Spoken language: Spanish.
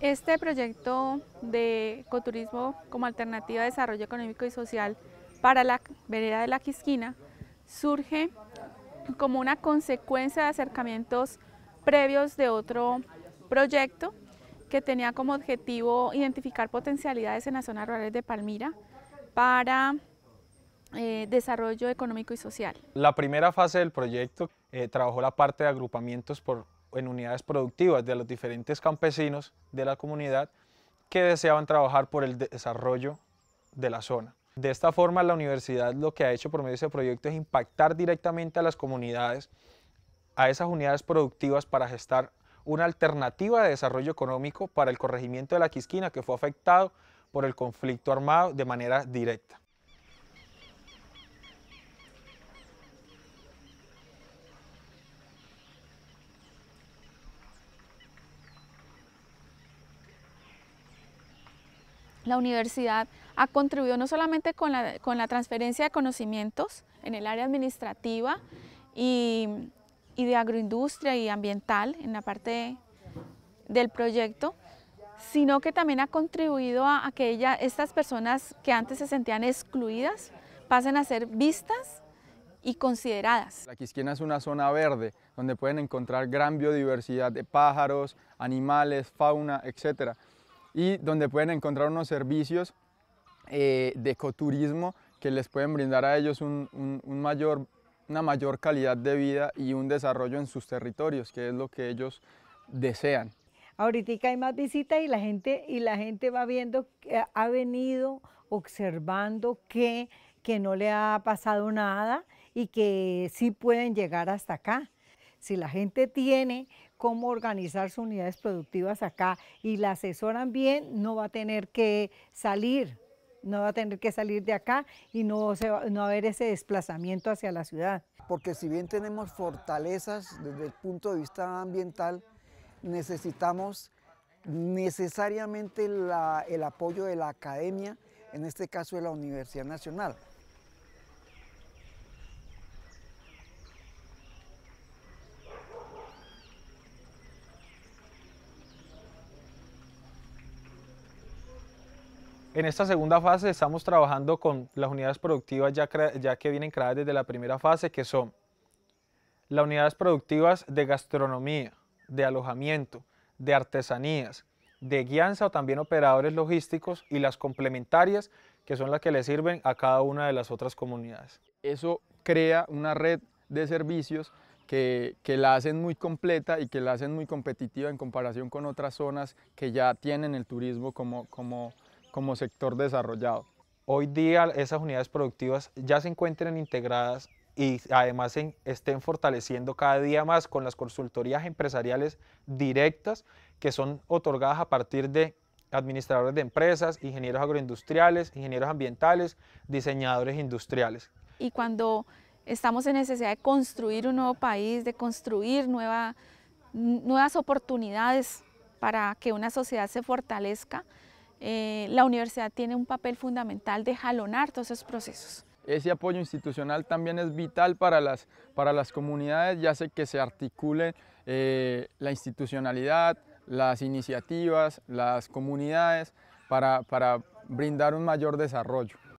Este proyecto de ecoturismo como alternativa de desarrollo económico y social para la vereda de la Quisquina surge como una consecuencia de acercamientos previos de otro proyecto que tenía como objetivo identificar potencialidades en las zonas rurales de Palmira para eh, desarrollo económico y social. La primera fase del proyecto eh, trabajó la parte de agrupamientos por en unidades productivas de los diferentes campesinos de la comunidad que deseaban trabajar por el desarrollo de la zona. De esta forma, la universidad lo que ha hecho por medio de ese proyecto es impactar directamente a las comunidades, a esas unidades productivas para gestar una alternativa de desarrollo económico para el corregimiento de la Quisquina que fue afectado por el conflicto armado de manera directa. la universidad ha contribuido no solamente con la, transferencia de conocimientos en el área administrativa y, de agroindustria y ambiental en la parte del proyecto, sino que también ha contribuido a, que estas personas que antes se sentían excluidas pasen a ser vistas y consideradas. La Quisquena es una zona verde donde pueden encontrar gran biodiversidad de pájaros, animales, fauna, etcétera y donde pueden encontrar unos servicios eh, de ecoturismo que les pueden brindar a ellos una mayor calidad de vida y un desarrollo en sus territorios, que es lo que ellos desean. Ahorita hay más visitas y la gente, y la gente va viendo, ha venido observando que no le ha pasado nada y que sí pueden llegar hasta acá. Si la gente tiene cómo organizar sus unidades productivas acá y la asesoran bien, no va a tener que salir, no va a tener que salir de acá y no, va, a haber ese desplazamiento hacia la ciudad. Porque si bien tenemos fortalezas desde el punto de vista ambiental, necesitamos necesariamente el apoyo de la academia, en este caso de la Universidad Nacional. En esta segunda fase estamos trabajando con las unidades productivas ya, que vienen creadas desde la primera fase, que son las unidades productivas de gastronomía, de alojamiento, de artesanías, de guianza o también operadores logísticos y las complementarias, que son las que le sirven a cada una de las otras comunidades. Eso crea una red de servicios que, que, la hacen muy completa y que la hacen muy competitiva en comparación con otras zonas que ya tienen el turismo como, como como sector desarrollado. Hoy día esas unidades productivas ya se encuentran integradas y además estén fortaleciendo cada día más con las consultorías empresariales directas que son otorgadas a partir de administradores de empresas, ingenieros agroindustriales, ingenieros ambientales, diseñadores industriales. Y cuando estamos en necesidad de construir un nuevo país, de construir nuevas oportunidades para que una sociedad se fortalezca, eh, la universidad tiene un papel fundamental de jalonar todos esos procesos. Ese apoyo institucional también es vital para las, comunidades, ya sea que se articule eh, la institucionalidad, las iniciativas, las comunidades, para brindar un mayor desarrollo.